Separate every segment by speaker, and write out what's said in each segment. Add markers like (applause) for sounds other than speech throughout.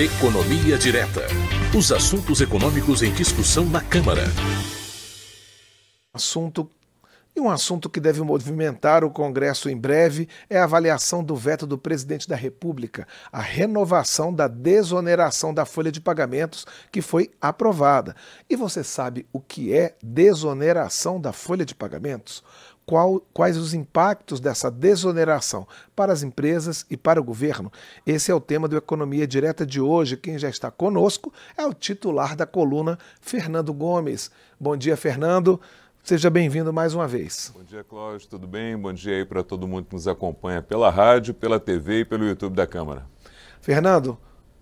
Speaker 1: Economia Direta. Os assuntos econômicos em discussão na Câmara.
Speaker 2: Assunto e um assunto que deve movimentar o Congresso em breve é a avaliação do veto do presidente da República, a renovação da desoneração da folha de pagamentos que foi aprovada. E você sabe o que é desoneração da folha de pagamentos? qual, quais os impactos dessa desoneração para as empresas e para o governo. Esse é o tema do Economia Direta de hoje. Quem já está conosco é o titular da coluna, Fernando Gomes. Bom dia, Fernando. Seja bem-vindo mais uma vez.
Speaker 1: Bom dia, Cláudio. Tudo bem? Bom dia aí para todo mundo que nos acompanha pela rádio, pela TV e pelo YouTube da Câmara.
Speaker 2: Fernando,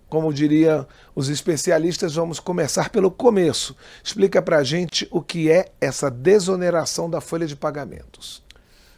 Speaker 2: como diria os especialistas, vamos começar pelo começo. Explica para a gente o que é essa desoneração da folha de pagamentos.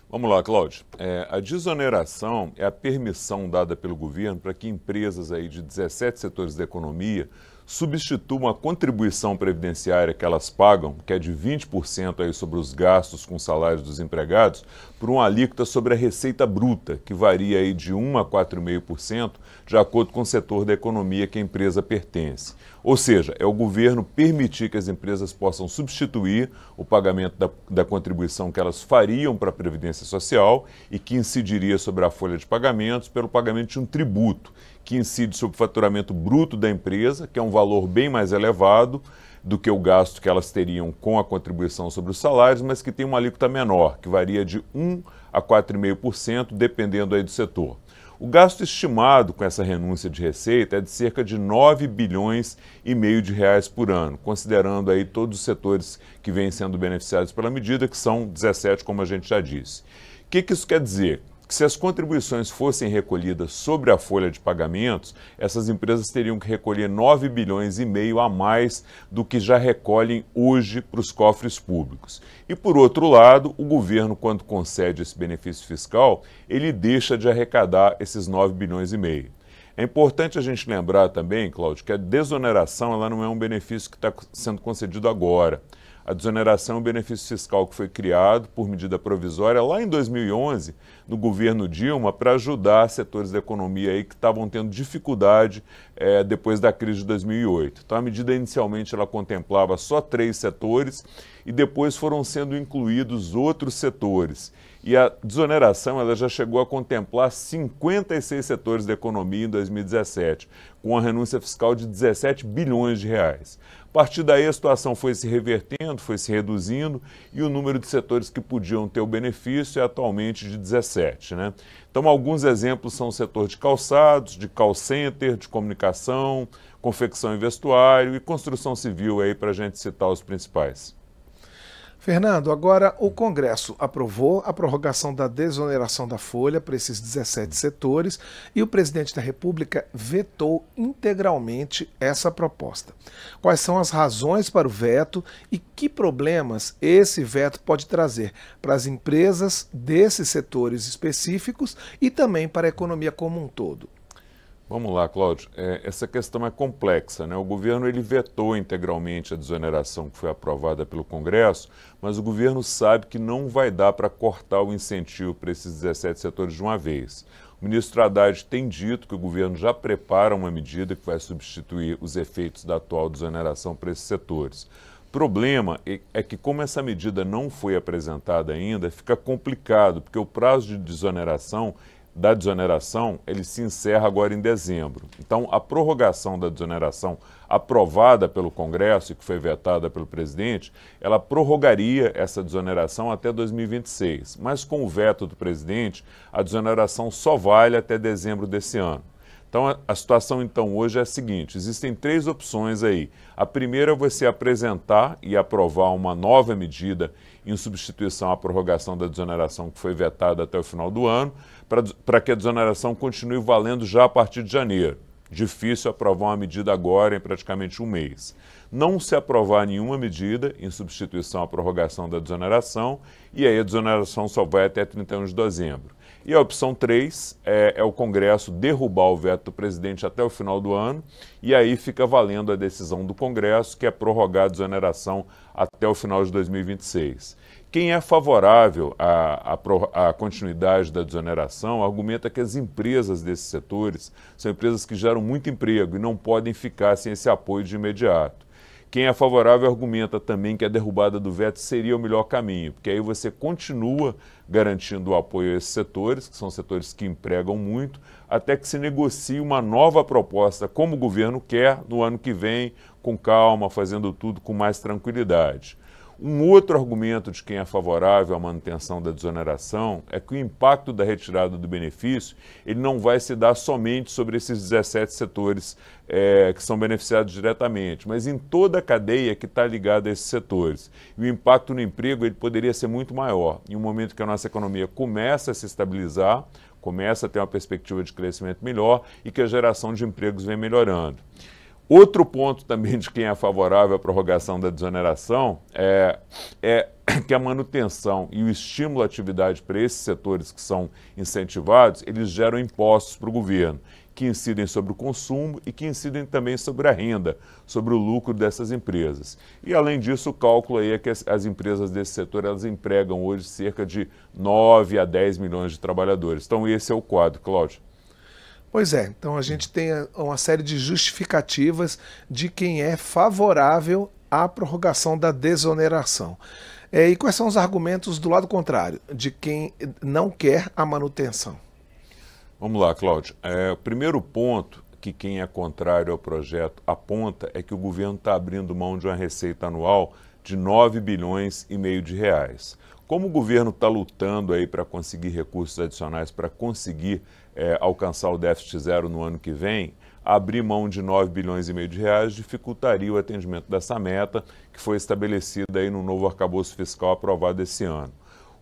Speaker 1: Vamos lá, Cláudio. É, a desoneração é a permissão dada pelo governo para que empresas aí de 17 setores da economia substituam a contribuição previdenciária que elas pagam, que é de 20% aí sobre os gastos com salários dos empregados, por uma alíquota sobre a receita bruta, que varia aí de 1 a 4,5%, de acordo com o setor da economia que a empresa pertence. Ou seja, é o governo permitir que as empresas possam substituir o pagamento da, da contribuição que elas fariam para a Previdência Social e que incidiria sobre a folha de pagamentos pelo pagamento de um tributo, que incide sobre o faturamento bruto da empresa, que é um valor bem mais elevado do que o gasto que elas teriam com a contribuição sobre os salários, mas que tem uma alíquota menor, que varia de 1 a 4,5%, dependendo aí do setor. O gasto estimado com essa renúncia de receita é de cerca de 9 bilhões e meio de reais por ano, considerando aí todos os setores que vêm sendo beneficiados pela medida, que são 17, como a gente já disse. O que, que isso quer dizer? que se as contribuições fossem recolhidas sobre a folha de pagamentos, essas empresas teriam que recolher 9 bilhões e meio a mais do que já recolhem hoje para os cofres públicos. E por outro lado, o governo quando concede esse benefício fiscal, ele deixa de arrecadar esses 9 bilhões e meio. É importante a gente lembrar também, Cláudio, que a desoneração ela não é um benefício que está sendo concedido agora a desoneração e é benefício fiscal que foi criado por medida provisória lá em 2011, no governo Dilma, para ajudar setores da economia aí que estavam tendo dificuldade é, depois da crise de 2008. Então, a medida inicialmente ela contemplava só três setores e depois foram sendo incluídos outros setores. E a desoneração ela já chegou a contemplar 56 setores da economia em 2017 com a renúncia fiscal de 17 bilhões de reais. A partir daí, a situação foi se revertendo, foi se reduzindo e o número de setores que podiam ter o benefício é atualmente de 17. Né? Então, alguns exemplos são o setor de calçados, de call center, de comunicação, confecção e vestuário e construção civil, aí para a gente citar os principais.
Speaker 2: Fernando, agora o Congresso aprovou a prorrogação da desoneração da folha para esses 17 setores e o presidente da República vetou integralmente essa proposta. Quais são as razões para o veto e que problemas esse veto pode trazer para as empresas desses setores específicos e também para a economia como um todo?
Speaker 1: Vamos lá, Cláudio. É, essa questão é complexa, né? O governo ele vetou integralmente a desoneração que foi aprovada pelo Congresso, mas o governo sabe que não vai dar para cortar o incentivo para esses 17 setores de uma vez. O ministro Haddad tem dito que o governo já prepara uma medida que vai substituir os efeitos da atual desoneração para esses setores problema é, é que, como essa medida não foi apresentada ainda, fica complicado, porque o prazo de desoneração da desoneração, ele se encerra agora em dezembro. Então, a prorrogação da desoneração aprovada pelo Congresso e que foi vetada pelo presidente, ela prorrogaria essa desoneração até 2026. Mas com o veto do presidente, a desoneração só vale até dezembro desse ano. Então, a, a situação então hoje é a seguinte: existem três opções aí. A primeira é você apresentar e aprovar uma nova medida em substituição à prorrogação da desoneração que foi vetada até o final do ano, para que a desoneração continue valendo já a partir de janeiro. Difícil aprovar uma medida agora em praticamente um mês. Não se aprovar nenhuma medida em substituição à prorrogação da desoneração, e aí a desoneração só vai até 31 de dezembro. E a opção 3 é, é, o Congresso derrubar o veto do presidente até o final do ano, e aí fica valendo a decisão do Congresso, que é prorrogar a desoneração até o final de 2026. Quem é favorável à, à, à continuidade da desoneração argumenta que as empresas desses setores são empresas que geram muito emprego e não podem ficar sem esse apoio de imediato. Quem é favorável argumenta também que a derrubada do veto seria o melhor caminho, porque aí você continua garantindo o apoio a esses setores, que são setores que empregam muito, até que se negocie uma nova proposta, como o governo quer, no ano que vem, com calma, fazendo tudo com mais tranquilidade. Um outro argumento de quem é favorável à manutenção da desoneração é que o impacto da retirada do benefício ele não vai se dar somente sobre esses 17 setores é, que são beneficiados diretamente, mas em toda a cadeia que está ligada a esses setores. E o impacto no emprego ele poderia ser muito maior. Em um momento que a nossa economia começa a se estabilizar, começa a ter uma perspectiva de crescimento melhor e que a geração de empregos vem melhorando. Outro ponto também de quem é favorável à prorrogação da desoneração é, é (coughs) que a manutenção e o estímulo à atividade para esses setores que são incentivados, eles geram impostos para o governo, que incidem sobre o consumo e que incidem também sobre a renda, sobre o lucro dessas empresas. E além disso, o cálculo aí é que as, as empresas desse setor, elas empregam hoje cerca de 9 a 10 milhões de trabalhadores. Então esse é o quadro, Cláudio.
Speaker 2: Pois é, então a gente tem uma série de justificativas de quem é favorável à prorrogação da desoneração. É, e quais são os argumentos do lado contrário, de quem não quer a manutenção?
Speaker 1: Vamos lá, Cláudio. É, o primeiro ponto que quem é contrário ao projeto aponta é que o governo está abrindo mão de uma receita anual de 9 bilhões e meio de reais. Como o governo está lutando aí para conseguir recursos adicionais, para conseguir é, alcançar o déficit zero no ano que vem, abrir mão de 9 bilhões e meio de reais dificultaria o atendimento dessa meta que foi estabelecida aí no novo arcabouço fiscal aprovado esse ano.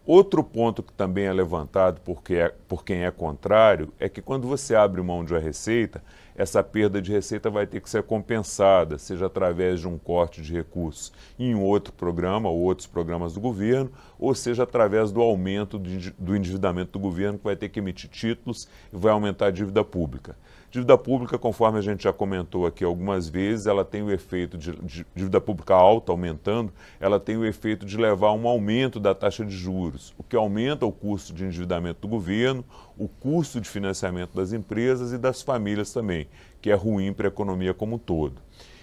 Speaker 1: Outro ponto que também é levantado porque é, por quem é contrário é que quando você abre mão de uma receita, essa perda de receita vai ter que ser compensada, seja através de um corte de recursos em outro programa ou outros programas do governo, ou seja através do aumento do endividamento do governo, que vai ter que emitir títulos e vai aumentar a dívida pública. Dívida pública, conforme a gente já comentou aqui algumas vezes, ela tem o efeito de, de, dívida pública alta aumentando, ela tem o efeito de levar a um aumento da taxa de juros, o que aumenta o custo de endividamento do governo, o custo de financiamento das empresas e das famílias também que é ruim para a economia como um todo.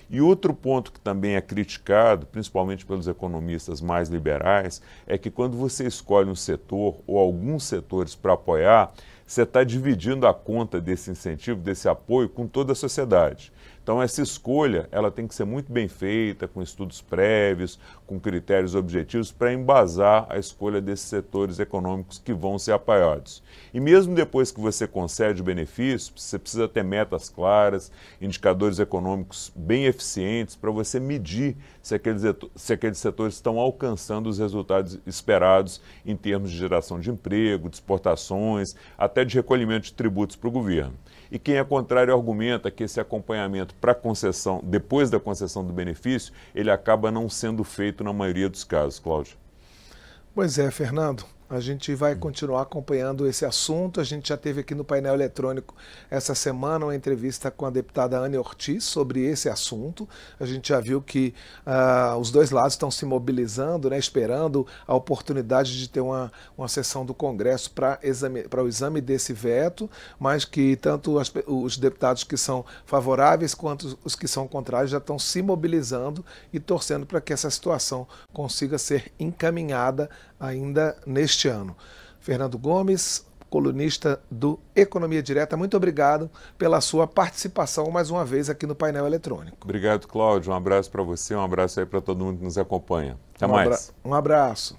Speaker 1: E outro ponto que também é criticado, principalmente pelos economistas mais liberais, é que quando você escolhe um setor ou alguns setores para apoiar, você está dividindo a conta desse incentivo, desse apoio, com toda a sociedade. Então essa escolha ela tem que ser muito bem feita, com estudos prévios, com critérios objetivos para embasar a escolha desses setores econômicos que vão ser apoiados. E mesmo depois que você concede o benefício, você precisa ter metas claras, indicadores econômicos bem eficientes para você medir se aqueles, se aqueles setores estão alcançando os resultados esperados em termos de geração de emprego, de exportações, até de recolhimento de tributos para o governo. E quem é contrário argumenta que esse acompanhamento para concessão, depois da concessão do benefício, ele acaba não sendo feito na maioria dos casos, Cláudio.
Speaker 2: Pois é, Fernando. A gente vai hum. continuar acompanhando esse assunto. A gente já teve aqui no painel eletrônico essa semana uma entrevista com a deputada Anne Ortiz sobre esse assunto. A gente já viu que uh, os dois lados estão se mobilizando, né, esperando a oportunidade de ter uma, uma sessão do Congresso para o exame desse veto, mas que tanto as, os deputados que são favoráveis quanto os que são contrários já estão se mobilizando e torcendo para que essa situação consiga ser encaminhada ainda neste ano. Fernando Gomes, colunista do Economia Direta, muito obrigado pela sua participação mais uma vez aqui no painel eletrônico.
Speaker 1: Obrigado, Cláudio. Um abraço para você, um abraço aí para todo mundo que nos acompanha. Até um mais. Abra...
Speaker 2: um abraço.